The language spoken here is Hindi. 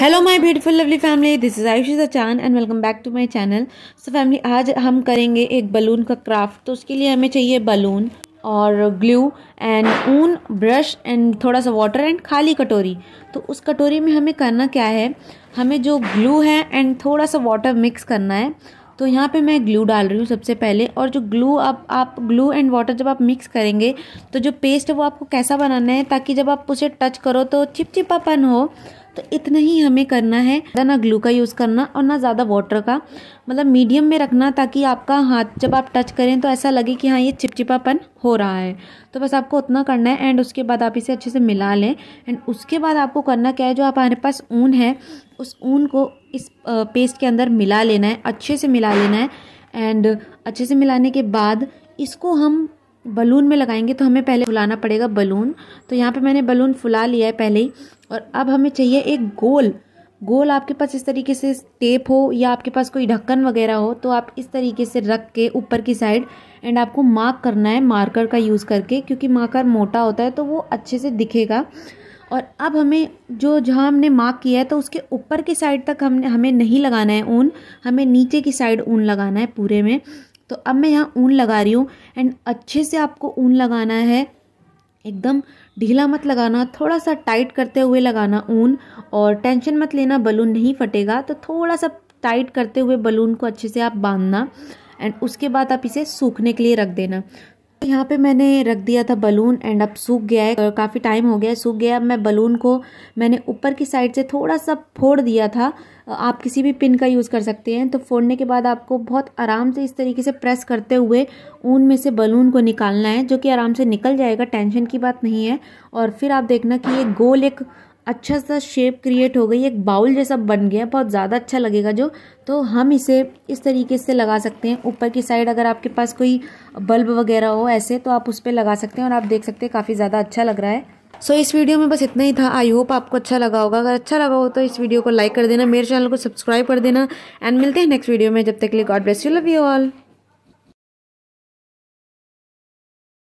hello my beautiful lovely family this is Ayushi Chand and welcome back to my channel so family आज हम करेंगे एक बलून का क्राफ्ट तो उसके लिए हमें चाहिए बलून और ग्लू एंड ऊन ब्रश एंड थोड़ा सा वाटर एंड खाली कटोरी तो उस कटोरी में हमें करना क्या है हमें जो ग्लू है एंड थोड़ा सा वाटर मिक्स करना है तो यहाँ पे मैं ग्लू डाल रही हूँ सबसे पहले और जो ग्लू आप आप ग्लू एंड वाटर जब आप मिक्स करेंगे तो जो पेस्ट है वो आपको कैसा बनाना है ताकि जब आप उसे टच करो तो चिपचिपापन हो तो इतना ही हमें करना है ना ग्लू का यूज़ करना और ना ज़्यादा वाटर का मतलब मीडियम में रखना ताकि आपका हाथ जब आप टच करें तो ऐसा लगे कि हाँ ये चिपचिपापन हो रहा है तो बस आपको उतना करना है एंड उसके बाद आप इसे अच्छे से मिला लें एंड उसके बाद आपको करना क्या है जो हमारे पास ऊन है उस ऊन को इस पेस्ट के अंदर मिला लेना है अच्छे से मिला लेना है एंड अच्छे से मिलाने के बाद इसको हम बलून में लगाएंगे तो हमें पहले फुलाना पड़ेगा बलून तो यहाँ पे मैंने बलून फुला लिया है पहले ही और अब हमें चाहिए एक गोल गोल आपके पास इस तरीके से टेप हो या आपके पास कोई ढक्कन वगैरह हो तो आप इस तरीके से रख के ऊपर की साइड एंड आपको मार्क करना है मार्कर का यूज़ करके क्योंकि मार्कर मोटा होता है तो वो अच्छे से दिखेगा और अब हमें जो जहाँ हमने मार्क किया है तो उसके ऊपर की साइड तक हमने हमें नहीं लगाना है ऊन हमें नीचे की साइड ऊन लगाना है पूरे में तो अब मैं यहाँ ऊन लगा रही हूँ एंड अच्छे से आपको ऊन लगाना है एकदम ढीला मत लगाना थोड़ा सा टाइट करते हुए लगाना ऊन और टेंशन मत लेना बलून नहीं फटेगा तो थोड़ा सा टाइट करते हुए बलून को अच्छे से आप बांधना एंड उसके बाद आप इसे सूखने के लिए रख देना यहाँ पे मैंने रख दिया था बलून एंड अब सूख गया है काफ़ी टाइम हो गया है सूख गया अब मैं बलून को मैंने ऊपर की साइड से थोड़ा सा फोड़ दिया था आप किसी भी पिन का यूज़ कर सकते हैं तो फोड़ने के बाद आपको बहुत आराम से इस तरीके से प्रेस करते हुए ऊन में से बलून को निकालना है जो कि आराम से निकल जाएगा टेंशन की बात नहीं है और फिर आप देखना कि ये गोल एक अच्छा सा शेप क्रिएट हो गई एक बाउल जैसा बन गया बहुत ज़्यादा अच्छा लगेगा जो तो हम इसे इस तरीके से लगा सकते हैं ऊपर की साइड अगर आपके पास कोई बल्ब वगैरह हो ऐसे तो आप उस पर लगा सकते हैं और आप देख सकते हैं काफ़ी ज़्यादा अच्छा लग रहा है सो so, इस वीडियो में बस इतना ही था आई होप आपको अच्छा लगा होगा अगर अच्छा लगा हो तो इस वीडियो को लाइक कर देना मेरे चैनल को सब्सक्राइब कर देना एंड मिलते हैं नेक्स्ट वीडियो में जब तक के लिए God bless you love you all